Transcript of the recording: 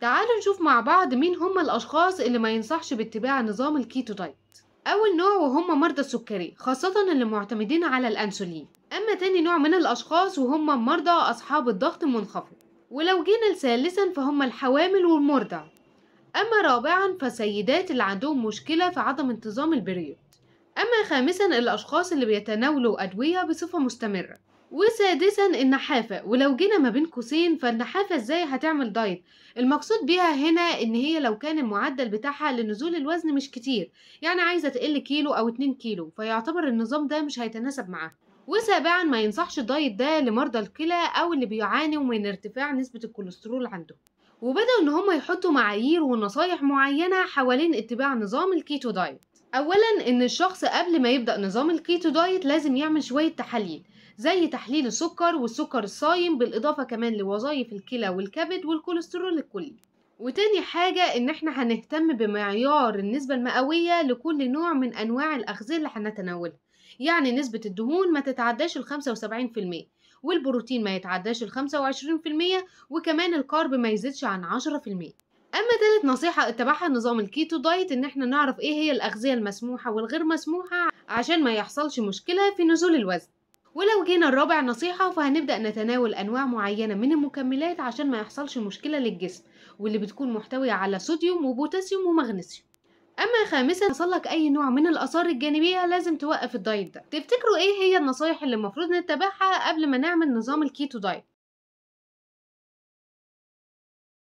تعالوا نشوف مع بعض مين هم الأشخاص اللي ما ينصحش باتباع نظام الكيتو دايت أول نوع وهم مرضى السكري خاصة اللي معتمدين على الأنسولين أما تاني نوع من الأشخاص وهم مرضى أصحاب الضغط المنخفض ولو جينا لثالثا فهم الحوامل والمرضع أما رابعا فسيدات اللي عندهم مشكلة في عدم انتظام البريود أما خامسا الأشخاص اللي بيتناولوا أدوية بصفة مستمرة وسادسا النحافة ولو جينا ما بين قوسين فالنحافة ازاي هتعمل دايت المقصود بيها هنا ان هي لو كان المعدل بتاعها لنزول الوزن مش كتير يعني عايزة تقل كيلو او 2 كيلو فيعتبر النظام ده مش هيتناسب معاها وسابعا ما ينصحش الدايت ده لمرضى الكلى او اللي بيعانوا من ارتفاع نسبة الكوليسترول عندهم وبدأوا ان هم يحطوا معايير ونصايح معينة حوالين اتباع نظام الكيتو دايت اولا ان الشخص قبل ما يبدا نظام الكيتو دايت لازم يعمل شويه تحاليل زي تحليل السكر والسكر الصايم بالاضافه كمان لوظائف الكلى والكبد والكوليسترول الكلي وتاني حاجة إن إحنا هنهتم بمعيار النسبة المئوية لكل نوع من أنواع الأغذية اللي هنتناولها يعني نسبة الدهون ما تتعداش ال 75% والبروتين ما يتعداش ال 25% وكمان الكارب ما يزيدش عن 10% اما تالت نصيحه اتبعها نظام الكيتو دايت ان احنا نعرف ايه هي الاغذيه المسموحه والغير مسموحه عشان ما يحصلش مشكله في نزول الوزن ولو جينا الرابع نصيحة فهنبدأ نتناول أنواع معينة من المكملات عشان ما يحصلش مشكلة للجسم واللي بتكون محتوية على صوديوم وبوتاسيوم ومغنيسيوم أما خامسا حصلك أي نوع من الآثار الجانبية لازم توقف الدايت ده تفتكروا إيه هي النصايح اللي المفروض نتبعها قبل ما نعمل نظام الكيتو دايت